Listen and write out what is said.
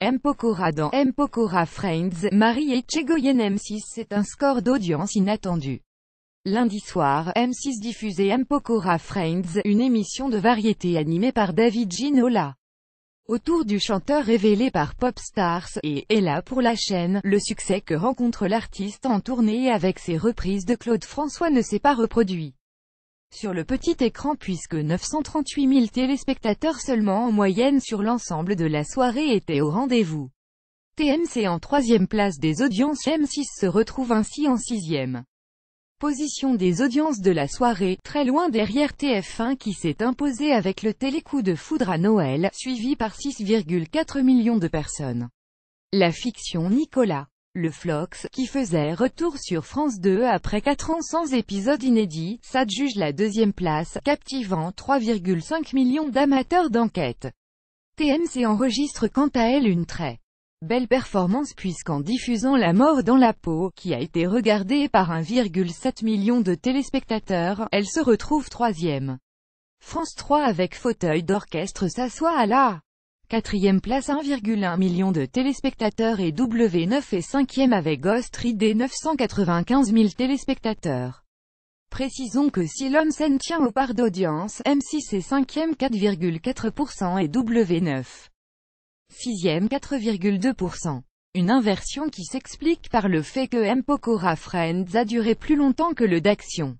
M. dans M. Friends, Marie et Chegoyen M6 C'est un score d'audience inattendu. Lundi soir, M6 diffusait Mpokora Friends, une émission de variété animée par David Ginola. Autour du chanteur révélé par Popstars, et et là pour la chaîne, le succès que rencontre l'artiste en tournée avec ses reprises de Claude François ne s'est pas reproduit sur le petit écran puisque 938 000 téléspectateurs seulement en moyenne sur l'ensemble de la soirée étaient au rendez-vous. TMC en troisième place des audiences M6 se retrouve ainsi en sixième position des audiences de la soirée, très loin derrière TF1 qui s'est imposé avec le télécoup de foudre à Noël, suivi par 6,4 millions de personnes. La fiction Nicolas le Flox, qui faisait retour sur France 2 après 4 ans sans épisode inédit, s'adjuge la deuxième place, captivant 3,5 millions d'amateurs d'enquête. TMC enregistre quant à elle une très belle performance puisqu'en diffusant La mort dans la peau, qui a été regardée par 1,7 million de téléspectateurs, elle se retrouve troisième. France 3 avec fauteuil d'orchestre s'assoit à la Quatrième place 1,1 million de téléspectateurs et W9 et cinquième avec Ghost d 995 000 téléspectateurs. Précisons que si l'homme s'en tient au part d'audience, M6 est cinquième 4,4% et W9 sixième 4,2%. Une inversion qui s'explique par le fait que M. Pokora Friends a duré plus longtemps que le d'Action.